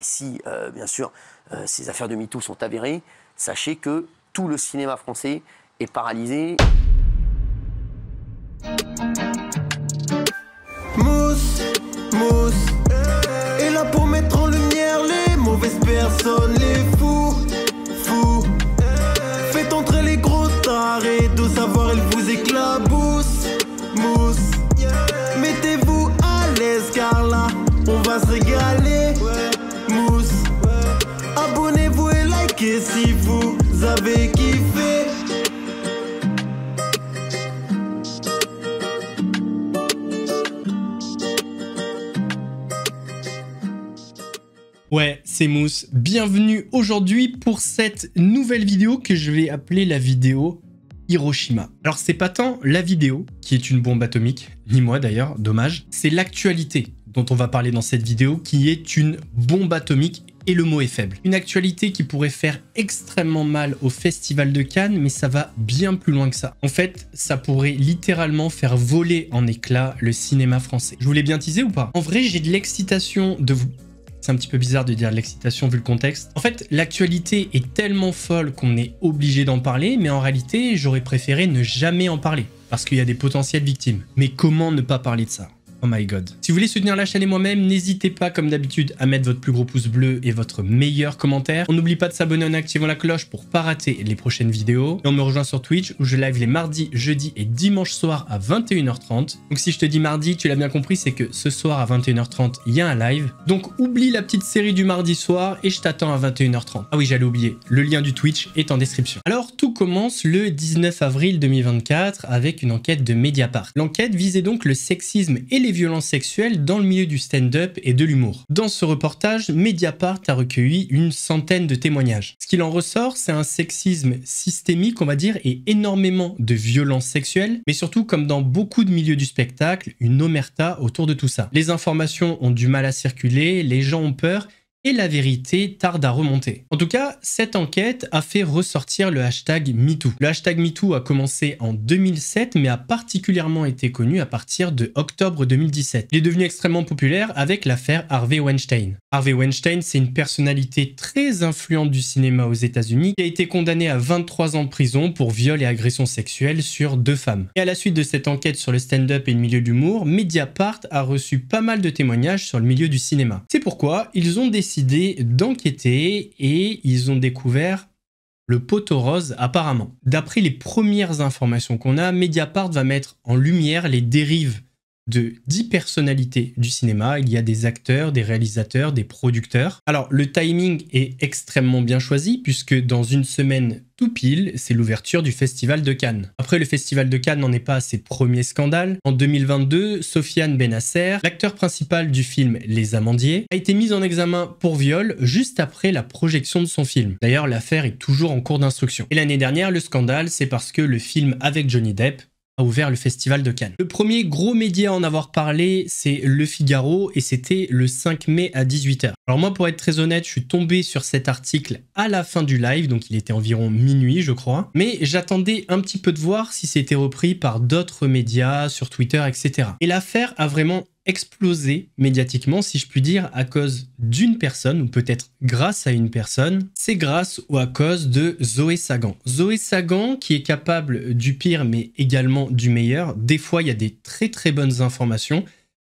Si, euh, bien sûr, euh, ces affaires de MeToo sont avérées, sachez que tout le cinéma français est paralysé. Mousse, mousse, et là pour mettre en lumière les mauvaises personnes, les fous, fous. Faites entrer les gros tarés, de savoir, ils vous éclaboussent, mousse. Mettez-vous à l'aise, là, on va se régaler. que si vous avez kiffé. Ouais, c'est Mousse. Bienvenue aujourd'hui pour cette nouvelle vidéo que je vais appeler la vidéo Hiroshima. Alors c'est pas tant la vidéo qui est une bombe atomique, ni moi d'ailleurs, dommage, c'est l'actualité dont on va parler dans cette vidéo qui est une bombe atomique et le mot est faible. Une actualité qui pourrait faire extrêmement mal au Festival de Cannes, mais ça va bien plus loin que ça. En fait, ça pourrait littéralement faire voler en éclats le cinéma français. Je voulais bien teaser ou pas En vrai, j'ai de l'excitation de vous c'est un petit peu bizarre de dire l'excitation vu le contexte. En fait, l'actualité est tellement folle qu'on est obligé d'en parler, mais en réalité, j'aurais préféré ne jamais en parler, parce qu'il y a des potentielles victimes. Mais comment ne pas parler de ça Oh my god. Si vous voulez soutenir la chaîne et moi-même, n'hésitez pas comme d'habitude à mettre votre plus gros pouce bleu et votre meilleur commentaire. On n'oublie pas de s'abonner en activant la cloche pour pas rater les prochaines vidéos. Et on me rejoint sur Twitch où je live les mardis, jeudis et dimanche soir à 21h30. Donc si je te dis mardi, tu l'as bien compris, c'est que ce soir à 21h30, il y a un live. Donc oublie la petite série du mardi soir et je t'attends à 21h30. Ah oui, j'allais oublier, le lien du Twitch est en description. Alors tout commence le 19 avril 2024 avec une enquête de Mediapart. L'enquête visait donc le sexisme et les violences sexuelles dans le milieu du stand-up et de l'humour. Dans ce reportage, Mediapart a recueilli une centaine de témoignages. Ce qu'il en ressort, c'est un sexisme systémique, on va dire, et énormément de violences sexuelles, mais surtout, comme dans beaucoup de milieux du spectacle, une omerta autour de tout ça. Les informations ont du mal à circuler, les gens ont peur, et la vérité tarde à remonter. En tout cas, cette enquête a fait ressortir le hashtag MeToo. Le hashtag MeToo a commencé en 2007 mais a particulièrement été connu à partir de octobre 2017. Il est devenu extrêmement populaire avec l'affaire Harvey Weinstein. Harvey Weinstein, c'est une personnalité très influente du cinéma aux États-Unis qui a été condamné à 23 ans de prison pour viol et agression sexuelle sur deux femmes. Et à la suite de cette enquête sur le stand-up et le milieu d'humour, Mediapart a reçu pas mal de témoignages sur le milieu du cinéma. C'est pourquoi ils ont décidé d'enquêter et ils ont découvert le poteau rose apparemment. D'après les premières informations qu'on a, Mediapart va mettre en lumière les dérives de 10 personnalités du cinéma. Il y a des acteurs, des réalisateurs, des producteurs. Alors le timing est extrêmement bien choisi puisque dans une semaine tout pile, c'est l'ouverture du Festival de Cannes. Après, le Festival de Cannes n'en est pas à ses premiers scandales. En 2022, Sofiane Benasser, l'acteur principal du film Les Amandiers, a été mise en examen pour viol juste après la projection de son film. D'ailleurs, l'affaire est toujours en cours d'instruction. Et l'année dernière, le scandale, c'est parce que le film avec Johnny Depp a ouvert le festival de Cannes. Le premier gros média à en avoir parlé, c'est Le Figaro, et c'était le 5 mai à 18h. Alors moi, pour être très honnête, je suis tombé sur cet article à la fin du live, donc il était environ minuit, je crois, mais j'attendais un petit peu de voir si c'était repris par d'autres médias, sur Twitter, etc. Et l'affaire a vraiment exploser médiatiquement, si je puis dire, à cause d'une personne, ou peut-être grâce à une personne, c'est grâce ou à cause de Zoé Sagan. Zoé Sagan qui est capable du pire mais également du meilleur. Des fois, il y a des très très bonnes informations.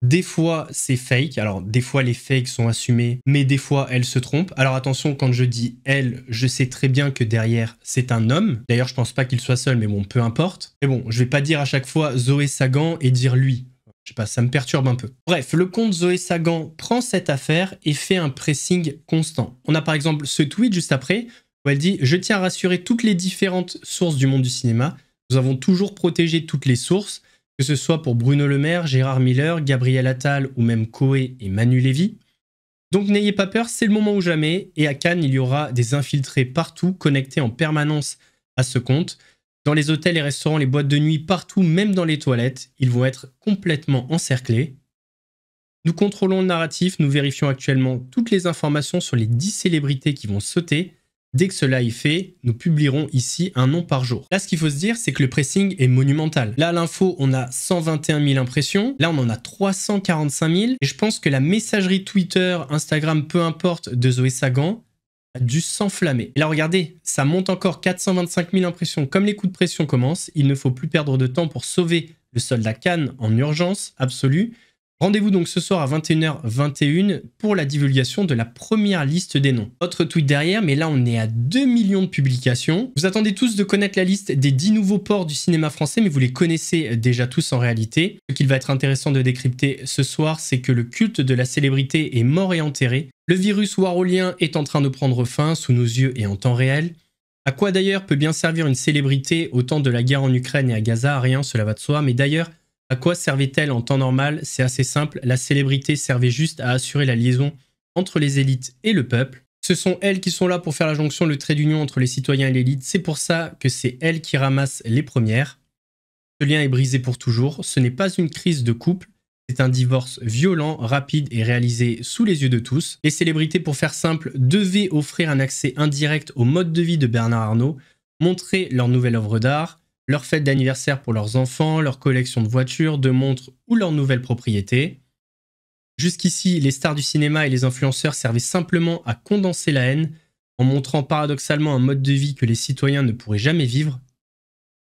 Des fois, c'est fake. Alors, des fois, les fakes sont assumés, mais des fois, elle se trompe. Alors, attention, quand je dis elle, je sais très bien que derrière, c'est un homme. D'ailleurs, je pense pas qu'il soit seul, mais bon, peu importe. Mais bon, je vais pas dire à chaque fois Zoé Sagan et dire lui. Je sais pas, ça me perturbe un peu. Bref, le compte Zoé Sagan prend cette affaire et fait un pressing constant. On a par exemple ce tweet juste après où elle dit Je tiens à rassurer toutes les différentes sources du monde du cinéma. Nous avons toujours protégé toutes les sources, que ce soit pour Bruno Le Maire, Gérard Miller, Gabriel Attal ou même Coé et Manu Lévy. Donc n'ayez pas peur, c'est le moment ou jamais. Et à Cannes, il y aura des infiltrés partout connectés en permanence à ce compte. Dans les hôtels, les restaurants, les boîtes de nuit, partout, même dans les toilettes, ils vont être complètement encerclés. Nous contrôlons le narratif, nous vérifions actuellement toutes les informations sur les 10 célébrités qui vont sauter. Dès que cela est fait, nous publierons ici un nom par jour. Là, ce qu'il faut se dire, c'est que le pressing est monumental. Là, l'info, on a 121 000 impressions. Là, on en a 345 000. Et je pense que la messagerie Twitter, Instagram, peu importe, de Zoé Sagan, dû s'enflammer. Là, regardez, ça monte encore 425 000 impressions. Comme les coups de pression commencent, il ne faut plus perdre de temps pour sauver le soldat Khan en urgence absolue. Rendez-vous donc ce soir à 21h21 pour la divulgation de la première liste des noms. Autre tweet derrière, mais là on est à 2 millions de publications. Vous attendez tous de connaître la liste des 10 nouveaux ports du cinéma français, mais vous les connaissez euh, déjà tous en réalité. Ce qu'il va être intéressant de décrypter ce soir, c'est que le culte de la célébrité est mort et enterré. Le virus warolien est en train de prendre fin sous nos yeux et en temps réel. À quoi d'ailleurs peut bien servir une célébrité au temps de la guerre en Ukraine et à Gaza Rien, cela va de soi, mais d'ailleurs, à quoi servait-elle en temps normal C'est assez simple, la célébrité servait juste à assurer la liaison entre les élites et le peuple. Ce sont elles qui sont là pour faire la jonction, le trait d'union entre les citoyens et l'élite. C'est pour ça que c'est elles qui ramassent les premières. Ce lien est brisé pour toujours. Ce n'est pas une crise de couple. C'est un divorce violent, rapide et réalisé sous les yeux de tous. Les célébrités, pour faire simple, devaient offrir un accès indirect au mode de vie de Bernard Arnault, montrer leur nouvelle œuvre d'art, leur fête d'anniversaire pour leurs enfants, leur collection de voitures, de montres ou leurs nouvelles propriétés. Jusqu'ici, les stars du cinéma et les influenceurs servaient simplement à condenser la haine en montrant paradoxalement un mode de vie que les citoyens ne pourraient jamais vivre.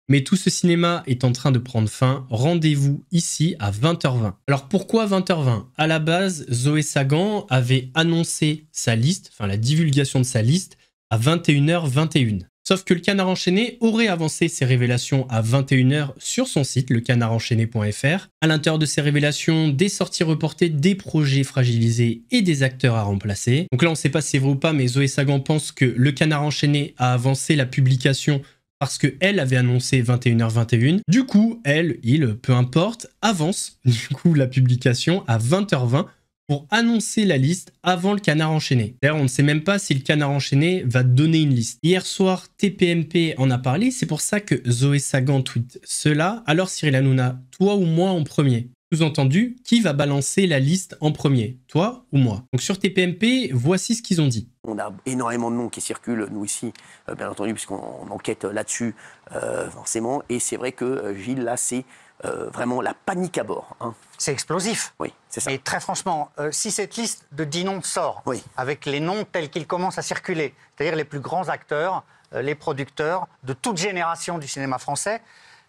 Mais tout ce cinéma est en train de prendre fin. Rendez-vous ici à 20h20. Alors pourquoi 20h20 À la base, Zoé Sagan avait annoncé sa liste, enfin la divulgation de sa liste, à 21h21. Sauf que le canard enchaîné aurait avancé ses révélations à 21h sur son site, lecanardenchaîné.fr. À l'intérieur de ces révélations, des sorties reportées, des projets fragilisés et des acteurs à remplacer. Donc là, on ne sait pas si c'est vrai ou pas, mais Zoé Sagan pense que le canard enchaîné a avancé la publication parce que avait annoncé 21h21. Du coup, elle, il, peu importe, avance du coup la publication à 20h20 pour annoncer la liste avant le canard enchaîné. D'ailleurs, on ne sait même pas si le canard enchaîné va donner une liste. Hier soir, TPMP en a parlé, c'est pour ça que Zoé Sagan tweet cela. Alors Cyril Hanouna, toi ou moi en premier Sous-entendu, qui va balancer la liste en premier Toi ou moi Donc sur TPMP, voici ce qu'ils ont dit. On a énormément de noms qui circulent, nous ici, euh, bien entendu, puisqu'on enquête euh, là-dessus, euh, forcément. Et c'est vrai que Gilles, là, c'est euh, vraiment la panique à bord. Hein. C'est explosif. Oui, c'est ça. Et très franchement, euh, si cette liste de 10 noms sort, oui. avec les noms tels qu'ils commencent à circuler, c'est-à-dire les plus grands acteurs, euh, les producteurs de toute génération du cinéma français,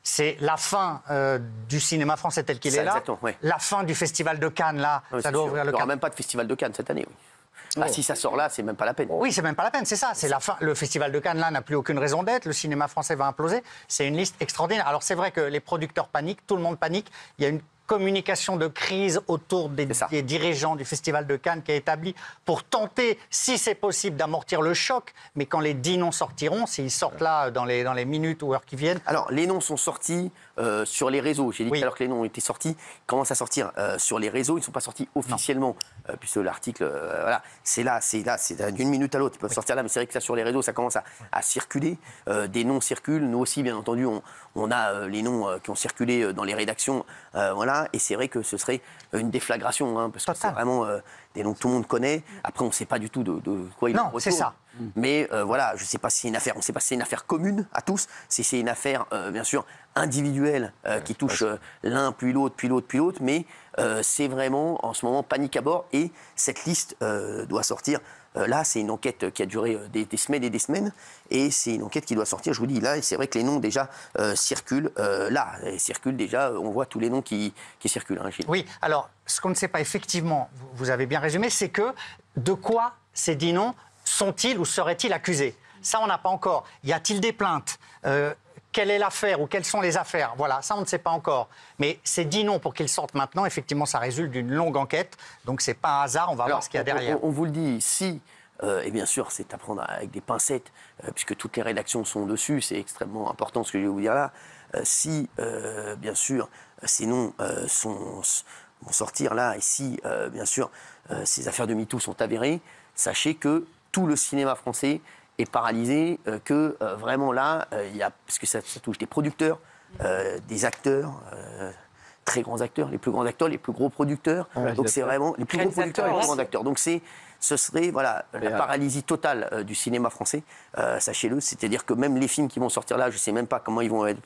c'est la fin du cinéma français tel qu'il est là, la fin du festival de Cannes là, ah ça doit ouvrir le. Il n'y aura même pas de festival de Cannes cette année. Oui. Bah, oh. si ça sort là, c'est même pas la peine. Oui, c'est même pas la peine, c'est ça. C'est la fin. Le Festival de Cannes, là, n'a plus aucune raison d'être. Le cinéma français va imploser. C'est une liste extraordinaire. Alors, c'est vrai que les producteurs paniquent, tout le monde panique. Il y a une communication de crise autour des, dirigeants du Festival de Cannes qui est établie pour tenter, si c'est possible, d'amortir le choc. Mais quand les dix noms sortiront, s'ils sortent là dans les minutes ou heures qui viennent. Alors, les noms sont sortis. Euh, sur les réseaux. J'ai dit à alors que les noms ont été sortis, ils commencent à sortir euh, sur les réseaux. Ils ne sont pas sortis officiellement, euh, puisque l'article, voilà, c'est là, c'est là, c'est d'une minute à l'autre. Ils peuvent sortir là, mais c'est vrai que ça, sur les réseaux, ça commence à, circuler. des noms circulent. Nous aussi, bien entendu, on, a les noms qui ont circulé dans les rédactions. voilà, et c'est vrai que ce serait une déflagration, hein, parce que c'est vraiment des noms que tout le monde connaît. Après, on ne sait pas du tout de, quoi il Non, c'est ça. Mmh. Mais euh, voilà, je ne sais pas si c'est une affaire, on ne sait pas si c'est une affaire commune à tous, si c'est une affaire, euh, bien sûr, individuelle euh, qui touche l'un, puis l'autre, puis l'autre, puis l'autre, mais c'est vraiment en ce moment panique à bord et cette liste doit sortir. Là, c'est une enquête qui a duré des, semaines et des semaines, et c'est une enquête qui doit sortir. Je vous dis, là, c'est vrai que les noms déjà circulent. là, circulent déjà, on voit tous les noms qui, circulent. Hein, oui, alors, ce qu'on ne sait pas effectivement, vous avez bien résumé, c'est que de quoi ces dix noms sont-ils ou seraient-ils accusés Ça, on n'a pas encore. Y a-t-il des plaintes euh, Quelle est l'affaire ou quelles sont les affaires Voilà, ça, on ne sait pas encore. Mais c'est dit non pour qu'ils sortent maintenant. Effectivement, ça résulte d'une longue enquête. Donc, ce n'est pas un hasard. On va voir ce qu'il y a derrière. On, vous le dit, si euh, et bien sûr, c'est à prendre avec des pincettes, euh, puisque toutes les rédactions sont dessus, c'est extrêmement important ce que je vais vous dire là. si, bien sûr, ces noms sont, vont sortir là, et si, bien sûr, ces affaires de MeToo sont avérées, sachez que tout le cinéma français est paralysé, euh, que euh, vraiment là, euh, il y a, parce que ça touche des producteurs, des acteurs très grands acteurs, les plus grands acteurs, les plus gros producteurs. donc c'est vraiment les plus gros producteurs et les plus grands acteurs. Donc c'est ce serait voilà la euh, paralysie totale euh, du cinéma français, euh, sachez-le. C'est-à-dire que même les films qui vont sortir là, je sais même pas comment ils vont, être,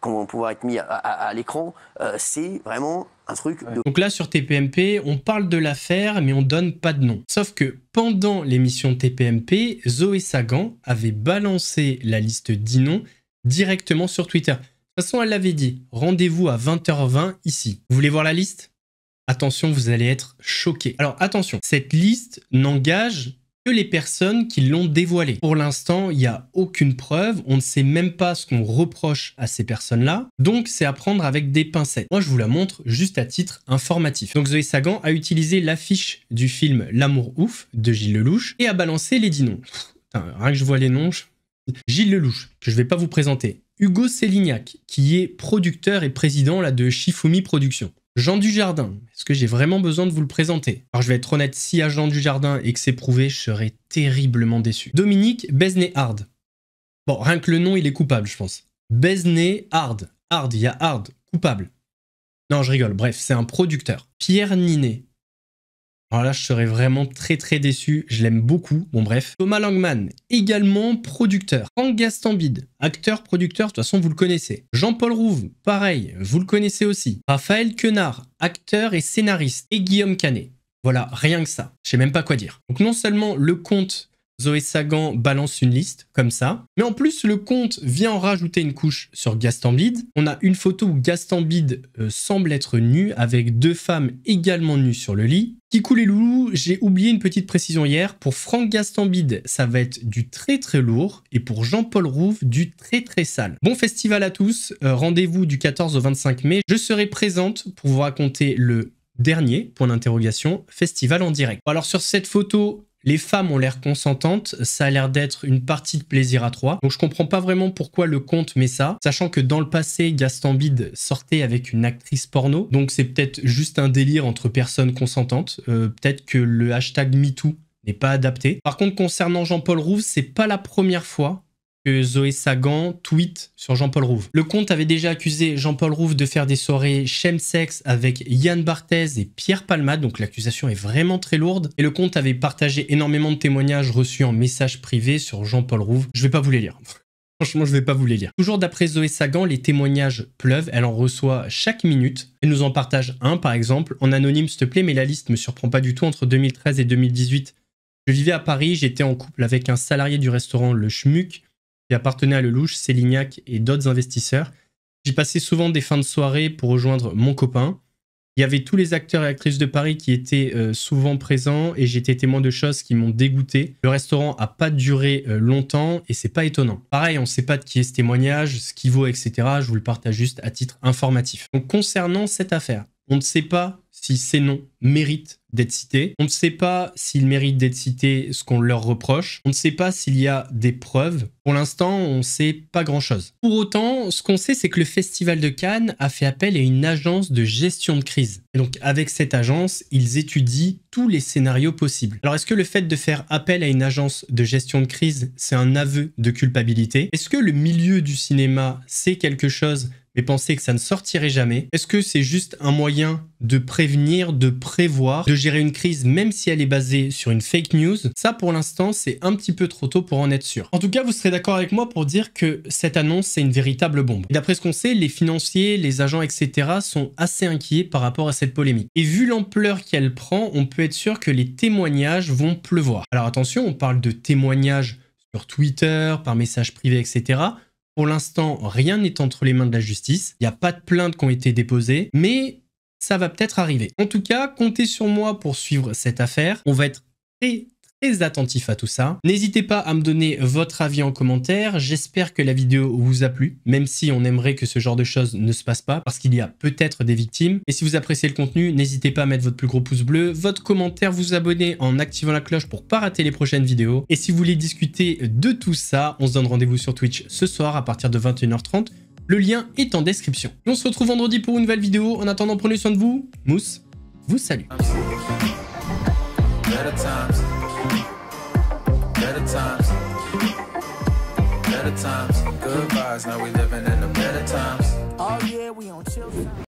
comment pouvoir être mis à, l'écran. c'est vraiment un truc. De... Donc là, sur TPMP, on parle de l'affaire, mais on donne pas de nom. Sauf que pendant l'émission TPMP, Zoé Sagan avait balancé la liste dix directement sur Twitter. De toute façon, elle l'avait dit. Rendez-vous à 20h20 ici. Vous voulez voir la liste Attention, vous allez être choqué. Alors attention, cette liste n'engage que les personnes qui l'ont dévoilée. Pour l'instant, il n'y a aucune preuve, on ne sait même pas ce qu'on reproche à ces personnes-là, donc c'est à prendre avec des pincettes. Moi, je vous la montre juste à titre informatif. Donc Zoé Sagan a utilisé l'affiche du film L'amour ouf de Gilles Lelouch et a balancé les dix noms. rien que je vois les noms, Gilles Lelouch, que je ne vais pas vous présenter, Hugo Sélignac, qui est producteur et président là, de Shifumi Productions. Jean Dujardin, est-ce que j'ai vraiment besoin de vous le présenter Alors je vais être honnête, si a Jean Dujardin et que c'est prouvé, je serais terriblement déçu. Dominique Besné-Hard. Bon, rien que le nom, il est coupable, je pense. Besné-Hard. Hard, il y a Hard, coupable. Non, je rigole, bref, c'est un producteur. Pierre Ninet, alors là, je serais vraiment très très déçu, je l'aime beaucoup. Bon bref. Thomas Langman, également producteur. Frank Gastambide, acteur, producteur, de toute façon vous le connaissez. Jean-Paul Rouve, pareil, vous le connaissez aussi. Raphaël Quenard, acteur et scénariste. Et Guillaume Canet. Voilà, rien que ça. Je sais même pas quoi dire. Donc non seulement le conte... Zoé Sagan balance une liste, comme ça. Mais en plus, le compte vient en rajouter une couche sur Gastambide. On a une photo où Gastambide euh, semble être nu, avec deux femmes également nues sur le lit. Kikou les loulous, j'ai oublié une petite précision hier. Pour Franck Gastambide, ça va être du très très lourd. Et pour Jean-Paul Rouve, du très très sale. Bon festival à tous. Euh, rendez-vous du 14 au 25 mai. Je serai présente pour vous raconter le dernier, point d'interrogation, festival en direct. Alors sur cette photo, les femmes ont l'air consentantes, ça a l'air d'être une partie de plaisir à trois. Donc je comprends pas vraiment pourquoi le compte met ça, sachant que dans le passé, Gaston Bide sortait avec une actrice porno, donc c'est peut-être juste un délire entre personnes consentantes. Euh, peut-être que le hashtag MeToo n'est pas adapté. Par contre, concernant Jean-Paul Rouve, c'est pas la première fois Zoé Sagan tweet sur Jean-Paul Rouve. Le compte avait déjà accusé Jean-Paul Rouve de faire des soirées chemsex avec Yann Barthez et Pierre Palma donc l'accusation est vraiment très lourde. Et le compte avait partagé énormément de témoignages reçus en message privé sur Jean-Paul Rouve. Je vais pas vous les lire. Franchement, je ne vais pas vous les lire. Toujours d'après Zoé Sagan, les témoignages pleuvent, elle en reçoit chaque minute. Elle nous en partage un, par exemple, en anonyme, s'il te plaît, mais la liste me surprend pas du tout. Entre 2013 et 2018, je vivais à Paris, j'étais en couple avec un salarié du restaurant Le Schmuck qui appartenait à Lelouch, Célignac et d'autres investisseurs. J'y passais souvent des fins de soirée pour rejoindre mon copain. Il y avait tous les acteurs et actrices de Paris qui étaient euh, souvent présents et j'étais témoin de choses qui m'ont dégoûté. Le restaurant n'a pas duré euh, longtemps et c'est pas étonnant. Pareil, on ne sait pas de qui est ce témoignage, ce qu'il vaut, etc. Je vous le partage juste à titre informatif. Donc concernant cette affaire, on ne sait pas si ces noms méritent d'être cités. On ne sait pas s'ils méritent d'être cités ce qu'on leur reproche. On ne sait pas s'il y a des preuves. Pour l'instant, on ne sait pas grand-chose. Pour autant, ce qu'on sait, c'est que le Festival de Cannes a fait appel à une agence de gestion de crise. donc, avec cette agence, ils étudient tous les scénarios possibles. Alors, est-ce que le fait de faire appel à une agence de gestion de crise, c'est un aveu de culpabilité Est-ce que le milieu du cinéma, c'est quelque chose mais penser que ça ne sortirait jamais Est-ce que c'est juste un moyen de prévenir, de prévoir, de gérer une crise même si elle est basée sur une fake news Ça pour l'instant c'est un petit peu trop tôt pour en être sûr. En tout cas vous serez d'accord avec moi pour dire que cette annonce c'est une véritable bombe. D'après ce qu'on sait, les financiers, les agents etc sont assez inquiets par rapport à cette polémique. Et vu l'ampleur qu'elle prend, on peut être sûr que les témoignages vont pleuvoir. Alors attention, on parle de témoignages sur Twitter, par message privé, etc. Pour l'instant, rien n'est entre les mains de la justice. Il n'y a pas de plaintes qui ont été déposées, mais ça va peut-être arriver. En tout cas, comptez sur moi pour suivre cette affaire. On va être très très attentif à tout ça. N'hésitez pas à me donner votre avis en commentaire. J'espère que la vidéo vous a plu, même si on aimerait que ce genre de choses ne se passe pas, parce qu'il y a peut-être des victimes. Et si vous appréciez le contenu, n'hésitez pas à mettre votre plus gros pouce bleu, votre commentaire, vous abonner en activant la cloche pour pas rater les prochaines vidéos. Et si vous voulez discuter de tout ça, on se donne rendez-vous sur Twitch ce soir à partir de 21h30. Le lien est en description. on se retrouve vendredi pour une nouvelle vidéo. En attendant, prenez soin de vous. Mousse vous salue. times. Good vibes, now we living in the better times. Oh yeah, we on chill.